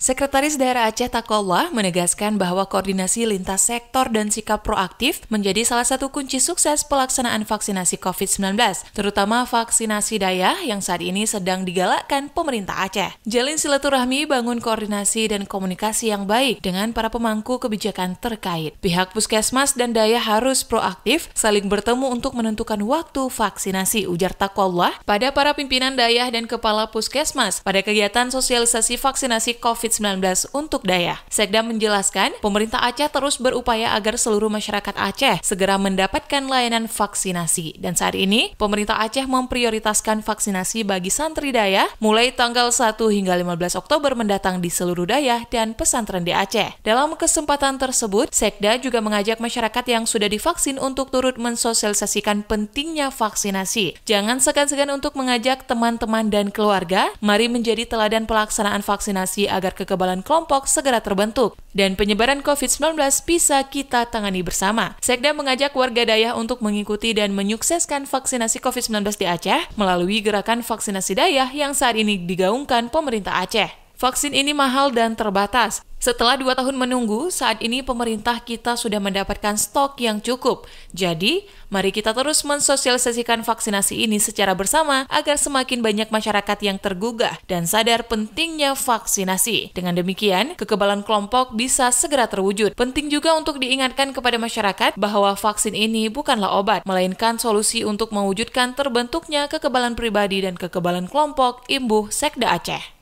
Sekretaris Daerah Aceh Takollah menegaskan bahwa koordinasi lintas sektor dan sikap proaktif menjadi salah satu kunci sukses pelaksanaan vaksinasi COVID-19, terutama vaksinasi daya yang saat ini sedang digalakkan pemerintah Aceh. Jalin silaturahmi bangun koordinasi dan komunikasi yang baik dengan para pemangku kebijakan terkait. Pihak puskesmas dan daya harus proaktif saling bertemu untuk menentukan waktu vaksinasi, ujar Takollah pada para pimpinan daya dan kepala puskesmas pada kegiatan sosialisasi vaksinasi COVID-19 COVID-19 untuk daya Sekda menjelaskan, pemerintah Aceh terus berupaya agar seluruh masyarakat Aceh segera mendapatkan layanan vaksinasi. Dan saat ini, pemerintah Aceh memprioritaskan vaksinasi bagi santri daya mulai tanggal 1 hingga 15 Oktober mendatang di seluruh daya dan pesantren di Aceh. Dalam kesempatan tersebut, Sekda juga mengajak masyarakat yang sudah divaksin untuk turut mensosialisasikan pentingnya vaksinasi. Jangan segan-segan untuk mengajak teman-teman dan keluarga, mari menjadi teladan pelaksanaan vaksinasi agar kekebalan kelompok segera terbentuk dan penyebaran COVID-19 bisa kita tangani bersama. Sekda mengajak warga Dayah untuk mengikuti dan menyukseskan vaksinasi COVID-19 di Aceh melalui gerakan vaksinasi Dayah yang saat ini digaungkan pemerintah Aceh. Vaksin ini mahal dan terbatas. Setelah dua tahun menunggu, saat ini pemerintah kita sudah mendapatkan stok yang cukup. Jadi, mari kita terus mensosialisasikan vaksinasi ini secara bersama agar semakin banyak masyarakat yang tergugah dan sadar pentingnya vaksinasi. Dengan demikian, kekebalan kelompok bisa segera terwujud. Penting juga untuk diingatkan kepada masyarakat bahwa vaksin ini bukanlah obat, melainkan solusi untuk mewujudkan terbentuknya kekebalan pribadi dan kekebalan kelompok imbuh Sekda Aceh.